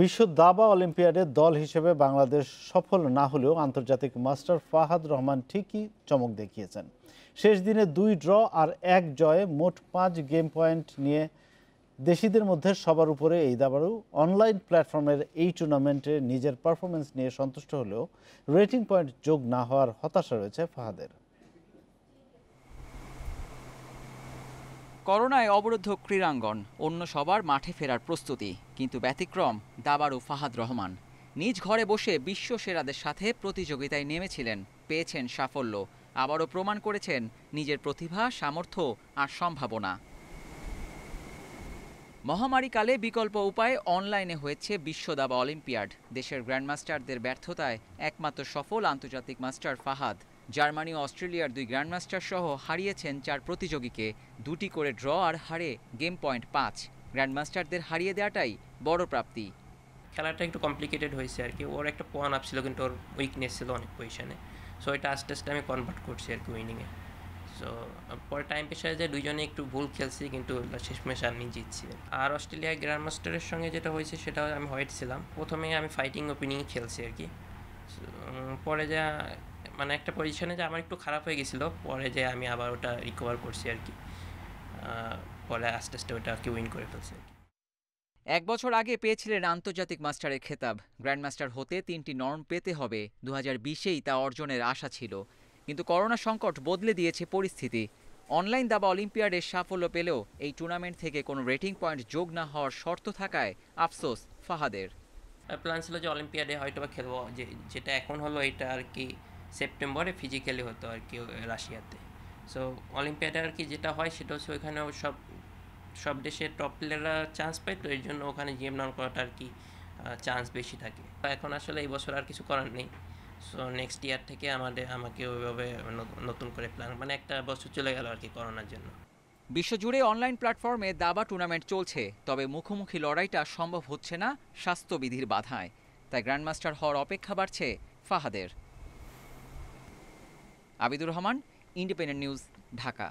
বিশ্ব দাবা অলিম্পিয়াডে দল হিসেবে বাংলাদেশ সফল না হলেও আন্তর্জাতিক মাস্টার ফাহাদ রহমান ঠিকই চমক দেখিয়েছেন শেষ দিনে দুই ড্র আর এক জয়ে মোট পাঁচ গেম পয়েন্ট নিয়ে দেশিদের মধ্যে সবার উপরে এই দাবারও অনলাইন প্ল্যাটফর্মের এই টুর্নামেন্টে নিজের পারফরমেন্স নিয়ে সন্তুষ্ট হলেও রেটিং পয়েন্ট যোগ না হওয়ার হতাশা রয়েছে ফাহাদের করোনায় অবরুদ্ধ ক্রীড়াঙ্গন অন্য সবার মাঠে ফেরার প্রস্তুতি কিন্তু ব্যতিক্রম দাবারু ফাহাদ রহমান নিজ ঘরে বসে বিশ্ব সেরাদের সাথে প্রতিযোগিতায় নেমেছিলেন পেয়েছেন সাফল্য আবারও প্রমাণ করেছেন নিজের প্রতিভা সামর্থ্য আর সম্ভাবনা মহামারীকালে বিকল্প উপায়ে অনলাইনে হয়েছে বিশ্ব দাবা অলিম্পিয়াড দেশের গ্র্যান্ডমাস্টারদের ব্যর্থতায় একমাত্র সফল আন্তর্জাতিক মাস্টার ফাহাদ জার্মানি ও অস্ট্রেলিয়ার দুই গ্র্যান্ডমাস্টার সহ হারিয়েছেন চার প্রতিযোগীকে দুটি করে ড্র আর হারে গেম পয়েন্ট পাঁচ গ্র্যান্ডমাস্টারদের হারিয়ে দেওয়াটাই বড় প্রাপ্তি খেলাটা একটু কমপ্লিকেটেড হয়েছে আর কি ওর একটা পয়েন্ট আপ ছিল কিন্তু ওর উইকনেস ছিল অনেক পজিশনে সো এটা আস্তে আস্তে আমি কনভার্ট করছি আর কি উইনিংয়ে সো পরে টাইম পেশায় যে দুইজনে একটু ভুল খেলছি কিন্তু শেষমেশ আমি জিতছি আর অস্ট্রেলিয়ার গ্র্যান্ড মাস্টারের সঙ্গে যেটা হয়েছে সেটা আমি হোয়াইট ছিলাম প্রথমে আমি ফাইটিং ওপেনিং খেলছি আর কি পরে যা মানে একটা পজিশনে যে আমার একটু খারাপ হয়ে গেছিলো পরে যে আমি আবার ওটা রিকভার করছি আর কি পরে আস্তে আস্তে ওটাকে উইন করে ফেলছি আর কি এক বছর আগে পেয়েছিলেন আন্তর্জাতিক মাস্টারের খেতাব গ্র্যান্ডমাস্টার হতে তিনটি নর্ম পেতে হবে দু হাজার বিশেই তা অর্জনের আশা ছিল কিন্তু করোনা সংকট বদলে দিয়েছে পরিস্থিতি অনলাইন দাবা অলিম্পিয়াডে সাফল্য পেলেও এই টুর্নামেন্ট থেকে কোনো রেটিং পয়েন্ট যোগ না হওয়ার শর্ত থাকায় আফসোস ফাহাদের প্ল্যান ছিল যে অলিম্পিয়াডে হয়তো বা খেলবো যে যেটা এখন হলো এটা আর কি সেপ্টেম্বরে ফিজিক্যালি হতো আর কি রাশিয়াতে সো অলিম্পিয়াডে আর কি যেটা হয় সেটা হচ্ছে ওইখানে সব সব দেশের টপ প্লেয়াররা চান্স পায় তো এর জন্য ওখানে জিম নাম করাটা আর কি চান্স বেশি থাকে এখন আসলে এই বছর আর কিছু করার নেই সো নেক্সট ইয়ার থেকে আমাদের আমাকে ওইভাবে নতুন করে প্ল্যান মানে একটা বছর চলে গেল আর কি করোনার জন্য বিশ্বজুড়ে অনলাইন প্ল্যাটফর্মে দাবা টুর্নামেন্ট চলছে তবে মুখোমুখি লড়াইটা সম্ভব হচ্ছে না স্বাস্থ্যবিধির বাধায় তাই গ্র্যান্ডমাস্টার হওয়ার অপেক্ষা বাড়ছে ফাহাদের আবিদুর রহমান ইন্ডিপেন্ডেন্ট নিউজ ঢাকা